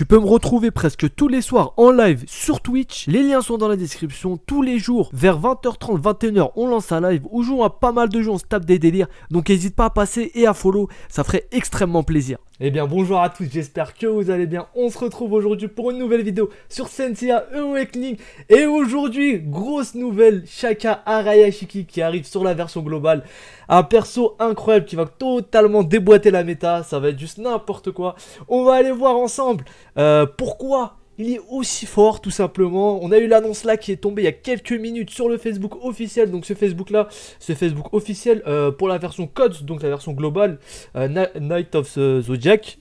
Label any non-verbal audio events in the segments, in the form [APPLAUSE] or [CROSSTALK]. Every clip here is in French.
Tu peux me retrouver presque tous les soirs en live sur Twitch. Les liens sont dans la description. Tous les jours, vers 20h30, 21h, on lance un live. Où joue à pas mal de jeux, on se tape des délires. Donc n'hésite pas à passer et à follow. Ça ferait extrêmement plaisir. Eh bien bonjour à tous, j'espère que vous allez bien. On se retrouve aujourd'hui pour une nouvelle vidéo sur Sensia Awakening. Et aujourd'hui, grosse nouvelle, Shaka Arayashiki qui arrive sur la version globale. Un perso incroyable qui va totalement déboîter la méta, ça va être juste n'importe quoi. On va aller voir ensemble euh, pourquoi il est aussi fort tout simplement. On a eu l'annonce là qui est tombée il y a quelques minutes sur le Facebook officiel. Donc ce Facebook là, ce Facebook officiel euh, pour la version code, donc la version globale euh, Night of the Zodiac.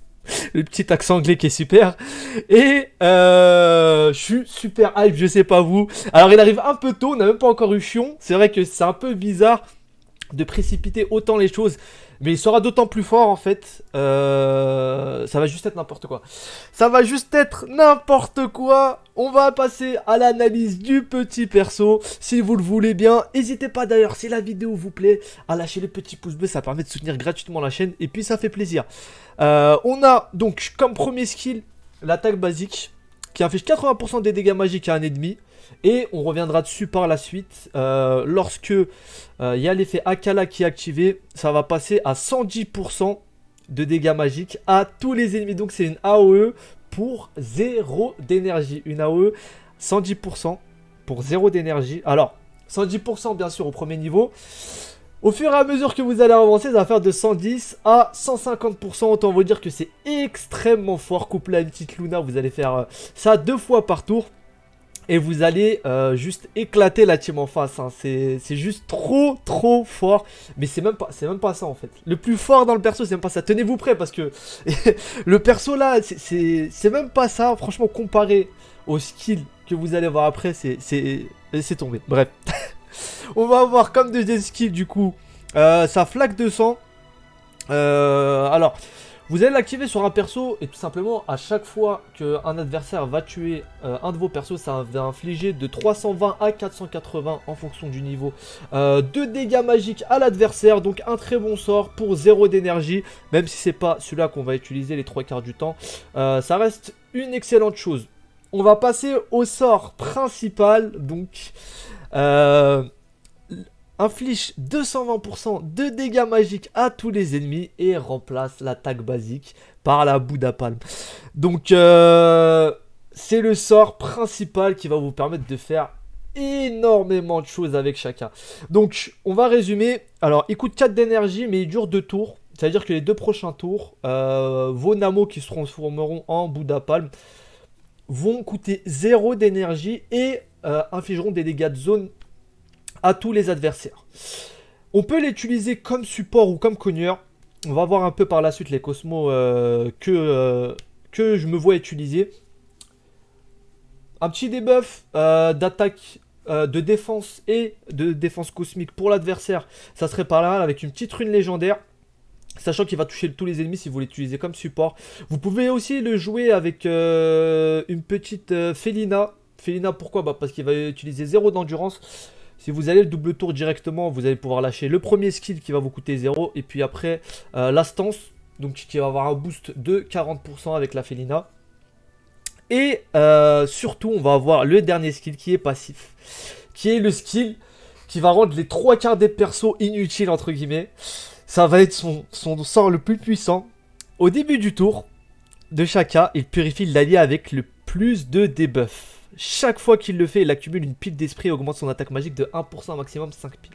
[LAUGHS] le petit accent anglais qui est super. Et euh, je suis super hype, je sais pas vous. Alors il arrive un peu tôt, on n'a même pas encore eu Chion. C'est vrai que c'est un peu bizarre de précipiter autant les choses mais il sera d'autant plus fort en fait. Euh, ça va juste être n'importe quoi. Ça va juste être n'importe quoi. On va passer à l'analyse du petit perso. Si vous le voulez bien, n'hésitez pas d'ailleurs, si la vidéo vous plaît, à lâcher les petits pouces bleus. Ça permet de soutenir gratuitement la chaîne. Et puis ça fait plaisir. Euh, on a donc comme premier skill l'attaque basique qui affiche 80% des dégâts magiques à un ennemi. Et on reviendra dessus par la suite. Euh, lorsque il euh, y a l'effet Akala qui est activé, ça va passer à 110% de dégâts magiques à tous les ennemis. Donc c'est une AOE pour 0 d'énergie. Une AOE 110% pour 0 d'énergie. Alors, 110% bien sûr au premier niveau. Au fur et à mesure que vous allez avancer, ça va faire de 110 à 150%. Autant vous dire que c'est extrêmement fort. Couplé à une petite Luna, vous allez faire euh, ça deux fois par tour. Et vous allez euh, juste éclater la team en face. Hein. C'est juste trop, trop fort. Mais c'est même, pas, même pas ça en fait. Le plus fort dans le perso, c'est même pas ça. Tenez-vous prêt parce que [LAUGHS] le perso là, c'est même pas ça. Franchement, comparé au skill que vous allez voir après, c'est tombé. Bref. [LAUGHS] On va avoir comme des esquives du coup. sa euh, flaque de sang. Euh, alors, vous allez l'activer sur un perso et tout simplement à chaque fois qu'un adversaire va tuer euh, un de vos persos, ça va infliger de 320 à 480 en fonction du niveau. De dégâts magiques à l'adversaire, donc un très bon sort pour 0 d'énergie, même si c'est pas celui-là qu'on va utiliser les trois quarts du temps. ça reste une excellente chose. On va passer au sort principal, donc euh, inflige 220% de dégâts magiques à tous les ennemis et remplace l'attaque basique par la Bouddha Palme. Donc euh, c'est le sort principal qui va vous permettre de faire énormément de choses avec chacun. Donc on va résumer. Alors il coûte 4 d'énergie mais il dure 2 tours. C'est-à-dire que les deux prochains tours, euh, vos Namo qui se transformeront en Bouddha Palme vont coûter 0 d'énergie et euh, infligeront des dégâts de zone à tous les adversaires. On peut l'utiliser comme support ou comme cogneur. On va voir un peu par la suite les cosmos euh, que, euh, que je me vois utiliser. Un petit debuff d'attaque, de défense et de défense cosmique pour l'adversaire. Ça serait pas mal avec une petite rune légendaire. Sachant qu'il va toucher tous les ennemis si vous l'utilisez comme support. Vous pouvez aussi le jouer avec euh, une petite euh, Felina. Felina pourquoi bah, Parce qu'il va utiliser 0 d'endurance. Si vous allez le double tour directement, vous allez pouvoir lâcher le premier skill qui va vous coûter 0. Et puis après, euh, la stance, donc qui va avoir un boost de 40% avec la Felina. Et surtout, on va avoir le dernier skill qui est passif. Qui est le skill qui va rendre les trois quarts des persos inutiles, entre guillemets. Ça va être son, sort le plus puissant. Au début du tour de cas, il purifie l'allié avec le plus de debuff. Chaque fois qu'il le fait, il accumule une pile d'esprit et augmente son attaque magique de 1% maximum 5 piles.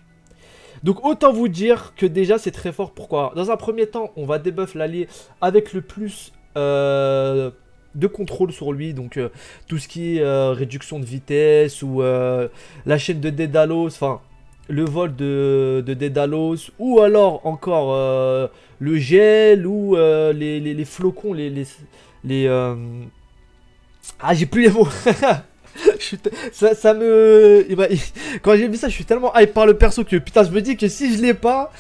Donc autant vous dire que déjà c'est très fort. Pourquoi Dans un premier temps, on va debuff l'allié avec le plus euh, de contrôle sur lui. Donc euh, tout ce qui est euh, réduction de vitesse ou la chaîne de Dédalos. Enfin, le vol de, de ou alors encore euh, le gel, ou euh, les, flocons, les... les, euh, Ah, j'ai plus les mots [LAUGHS] ça, me... [LAUGHS] Quand j'ai vu ça, je suis tellement hype par le perso que putain, je me dis que si je l'ai pas...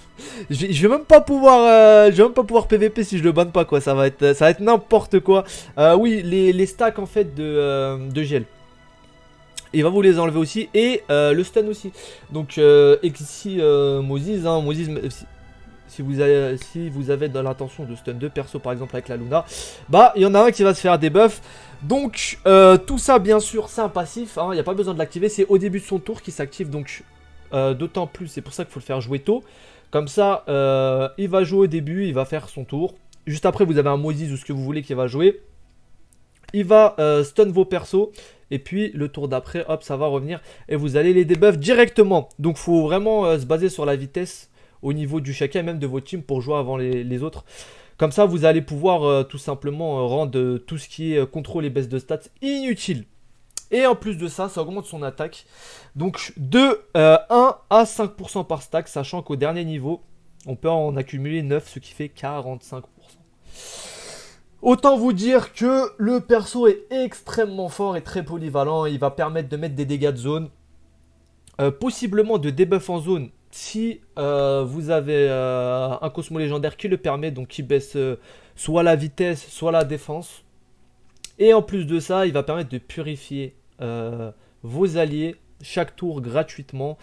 [LAUGHS] je, vais, même pas pouvoir pas pouvoir PVP si je le banne pas quoi ça va être ça va être n'importe quoi oui les, stacks en fait de gel il va vous les enlever aussi. Et euh, le stun aussi. Donc, euh, et si euh, Moses, hein, euh, si, vous avez, si vous avez dans l'intention de stun deux perso par exemple avec la Luna, bah il y en a un qui va se faire des buffs. Donc tout ça bien sûr c'est un passif, il hein, n'y a pas besoin de l'activer, c'est au début de son tour qui s'active donc d'autant plus, c'est pour ça qu'il faut le faire jouer tôt. Comme ça il va jouer au début, il va faire son tour. Juste après vous avez un Moses ou ce que vous voulez qui va jouer. Il va stun vos persos et puis le tour d'après, hop, ça va revenir. Et vous allez les debuff directement. Donc faut vraiment euh, se baser sur la vitesse au niveau du chacun, même de vos teams, pour jouer avant les, autres. Comme ça, vous allez pouvoir euh, tout simplement euh, rendre tout ce qui est contrôle et baisse de stats inutile. Et en plus de ça, ça augmente son attaque. Donc de 1 à 5% par stack, sachant qu'au dernier niveau, on peut en accumuler 9, ce qui fait 45%. Autant vous dire que le perso est extrêmement fort et très polyvalent. Il va permettre de mettre des dégâts de zone. Euh, possiblement de debuff en zone si euh, vous avez euh, un Cosmo légendaire qui le permet, donc qui baisse soit la vitesse, soit la défense. Et en plus de ça, il va permettre de purifier vos alliés chaque tour gratuitement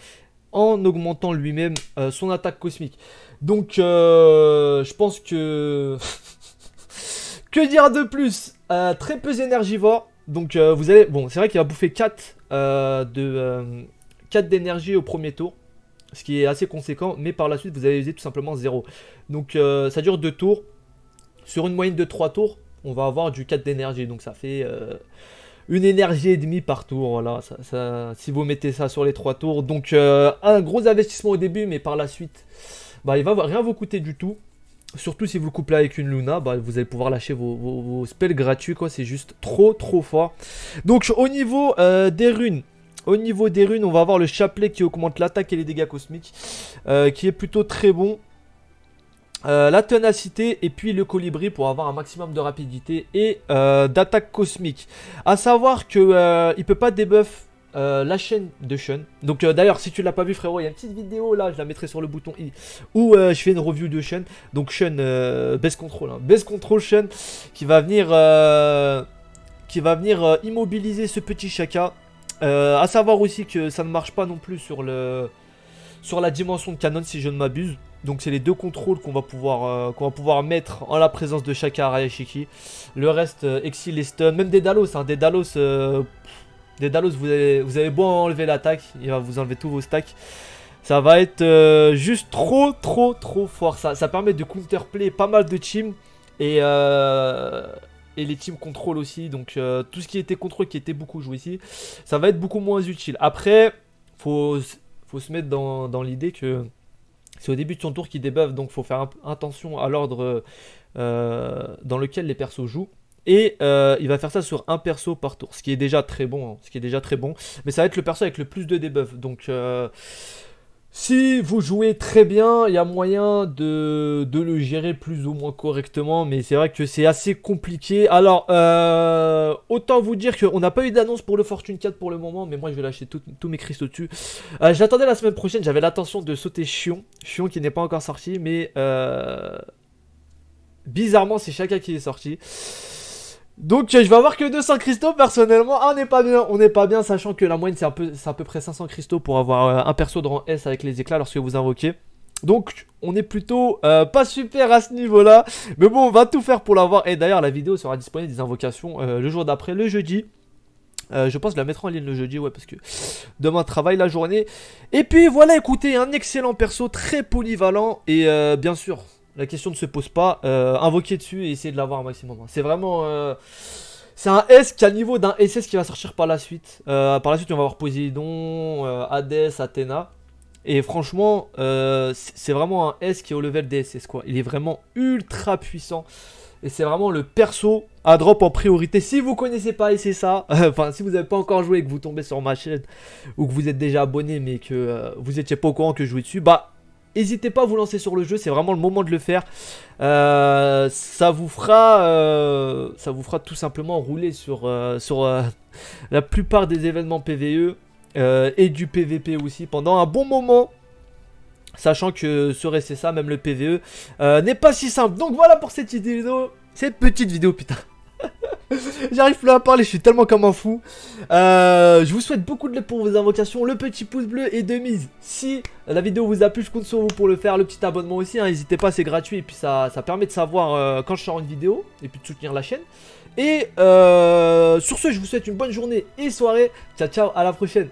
en augmentant lui-même son attaque cosmique. Donc je pense que [LAUGHS] Que dire de plus euh, Très peu énergivore. Donc euh, vous allez... Bon, c'est vrai qu'il va bouffer 4 euh, de... 4 d'énergie au premier tour. Ce qui est assez conséquent. Mais par la suite, vous allez user tout simplement 0. Donc ça dure 2 tours. Sur une moyenne de 3 tours, on va avoir du 4 d'énergie. Donc ça fait une énergie et demie par tour. Voilà, si vous mettez ça sur les trois tours. Donc, un gros investissement au début, mais par la suite, bah, il va rien vous coûter du tout. Surtout si vous le couplez avec une Luna, bah, vous allez pouvoir lâcher vos, spells gratuits, quoi. C'est juste trop, trop fort. Donc, au niveau euh, des runes. Au niveau des runes, on va avoir le chapelet qui augmente l'attaque et les dégâts cosmiques, euh, qui est plutôt très bon. Euh, la tenacité et puis le colibri pour avoir un maximum de rapidité et d'attaque cosmique. A savoir qu'il ne peut pas débuff euh, la chaîne de Sean. Donc euh, d'ailleurs, si tu l'as pas vu frérot, il y a une petite vidéo là, je la mettrai sur le bouton i, où euh, je fais une review de Sean. Donc Sean, Best Control, hein. Best Control Sean, qui va venir, qui va venir immobiliser ce petit Chaka. à savoir aussi que ça ne marche pas non plus sur le, sur la dimension de canon si je ne m'abuse. Donc c'est les deux contrôles qu'on va pouvoir qu'on va pouvoir mettre en la présence de Shaka Arayashiki. Le reste, Exile Exil et Stun, même Dalos, Hein, Des Dalos dalos, vous avez, vous avez beau enlever l'attaque, il va vous enlever tous vos stacks. Ça va être euh, juste trop, trop, trop fort. Ça, ça permet de counterplay pas mal de teams. Et, euh, et les teams contrôle aussi. Donc euh, tout ce qui était contrôle, qui était beaucoup joué ici, ça va être beaucoup moins utile. Après, faut, faut se mettre dans, l'idée que c'est au début de son tour qu'il débuffe. Donc faut faire attention à l'ordre dans lequel les persos jouent. Et euh, il va faire ça sur un perso par tour, ce qui est déjà très bon. Hein, ce qui est déjà très bon. Mais ça va être le perso avec le plus de debuff. Donc. Euh, si vous jouez très bien, il y a moyen de, le gérer plus ou moins correctement, mais c'est vrai que c'est assez compliqué. Alors, euh, autant vous dire qu'on n'a pas eu d'annonce pour le Fortune 4 pour le moment, mais moi je vais lâcher tous mes cristaux dessus. J'attendais la semaine prochaine, j'avais l'intention de sauter Chion, Chion qui n'est pas encore sorti, mais bizarrement c'est chacun qui est sorti. Donc euh, je vais avoir que 200 cristaux personnellement, on n'est pas bien, on n'est pas bien sachant que la moyenne c'est à peu près 500 cristaux pour avoir euh, un perso de rang S avec les éclats lorsque vous invoquez. Donc on est plutôt euh, pas super à ce niveau là, mais bon on va tout faire pour l'avoir et d'ailleurs la vidéo sera disponible des invocations le jour d'après, le jeudi. je pense la mettre en ligne le jeudi, ouais, parce que demain travail la journée. Et puis voilà, écoutez, un excellent perso, très polyvalent et bien sûr, la question ne se pose pas. Euh, invoquer dessus et essayer de l'avoir un maximum. Hein. C'est vraiment. Euh, c'est un S qui a niveau d'un SS qui va sortir par la suite. Euh, par la suite, on va avoir Posidon, euh, Hades, Athéna. Et franchement, c'est vraiment un S qui est au level des SS. Quoi. Il est vraiment ultra puissant. Et c'est vraiment le perso à drop en priorité. Si vous connaissez pas, SSA, ça. [LAUGHS] Enfin, si vous n'avez pas encore joué et que vous tombez sur ma chaîne ou que vous êtes déjà abonné mais que vous n'étiez pas au courant que je jouais dessus, bah N'hésitez pas à vous lancer sur le jeu, c'est vraiment le moment de le faire. Euh, ça vous fera, euh, ça vous fera tout simplement rouler sur, euh, sur [LAUGHS] la plupart des événements PVE et du PVP aussi pendant un bon moment. Sachant que c'est ça, même le PVE n'est pas si simple. Donc voilà pour cette vidéo, cette petite vidéo putain. [LAUGHS] J'arrive plus à parler, je suis tellement comme un fou. Euh, je vous souhaite beaucoup de l'aide pour vos invocations. Le petit pouce bleu et de mise. Si la vidéo vous a plu, je compte sur vous pour le faire. Le petit abonnement aussi, hein. n'hésitez pas, c'est gratuit. Et puis ça, permet de savoir euh, quand je sors une vidéo. Et puis de soutenir la chaîne. Et euh, sur ce, je vous souhaite une bonne journée et soirée. Ciao, ciao, à la prochaine.